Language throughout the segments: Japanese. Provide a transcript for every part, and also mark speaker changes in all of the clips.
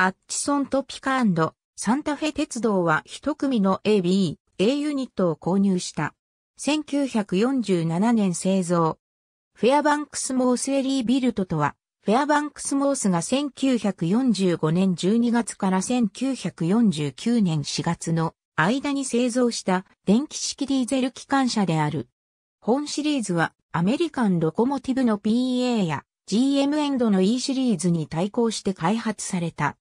Speaker 1: アッチソントピカサンタフェ鉄道は一組の AB、A ユニットを購入した。1947年製造。フェアバンクスモースエリービルトとは、フェアバンクスモースが1945年12月から1949年4月の間に製造した電気式ディーゼル機関車である。本シリーズはアメリカンロコモティブの PA や GM エンドの E シリーズに対抗して開発された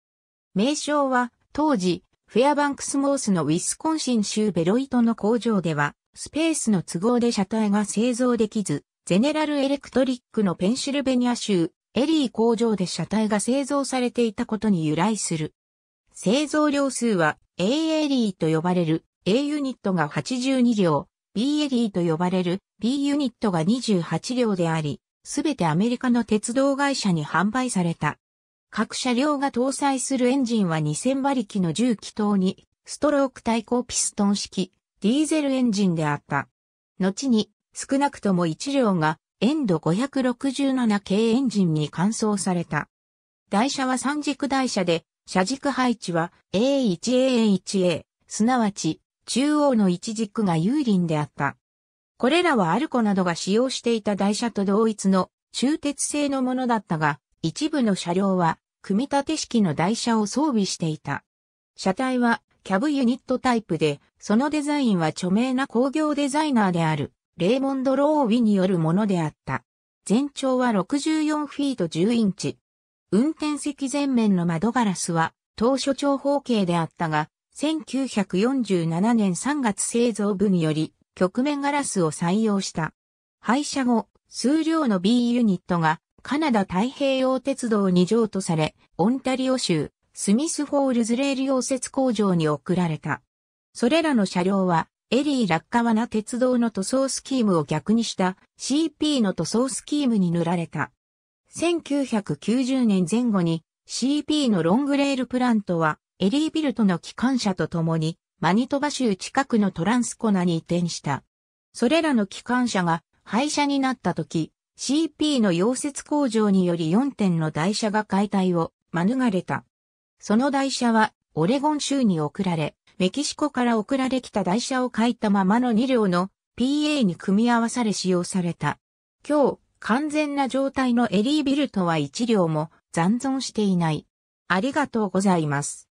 Speaker 1: 名称は、当時、フェアバンクスモースのウィスコンシン州ベロイトの工場では、スペースの都合で車体が製造できず、ゼネラルエレクトリックのペンシルベニア州、エリー工場で車体が製造されていたことに由来する。製造量数は A エリーと呼ばれる A ユニットが82両、B エリーと呼ばれる B ユニットが28両であり、すべてアメリカの鉄道会社に販売された。各車両が搭載するエンジンは2000馬力の重機等に、ストローク対抗ピストン式、ディーゼルエンジンであった。後に、少なくとも1両が、エンド567系エンジンに換装された。台車は三軸台車で、車軸配置は A1A1A、すなわち、中央の一軸が有輪であった。これらはアルコなどが使用していた台車と同一の中鉄製のものだったが、一部の車両は、組み立て式の台車を装備していた。車体は、キャブユニットタイプで、そのデザインは著名な工業デザイナーである、レーモンド・ローウィによるものであった。全長は64フィート10インチ。運転席前面の窓ガラスは、当初長方形であったが、1947年3月製造部により、局面ガラスを採用した。廃車後、数量の B ユニットがカナダ太平洋鉄道に譲渡され、オンタリオ州、スミスホールズレール溶接工場に送られた。それらの車両は、エリー・ラッカワナ鉄道の塗装スキームを逆にした CP の塗装スキームに塗られた。1990年前後に CP のロングレールプラントはエリービルトの機関車と共にマニトバ州近くのトランスコナに移転した。それらの機関車が廃車になった時、CP の溶接工場により4点の台車が解体を免れた。その台車はオレゴン州に送られ、メキシコから送られきた台車を書いたままの2両の PA に組み合わされ使用された。今日、完全な状態のエリービルトは1両も残存していない。ありがとうございます。